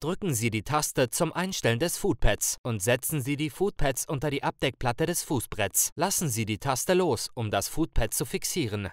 Drücken Sie die Taste zum Einstellen des Footpads und setzen Sie die Footpads unter die Abdeckplatte des Fußbretts. Lassen Sie die Taste los, um das Footpad zu fixieren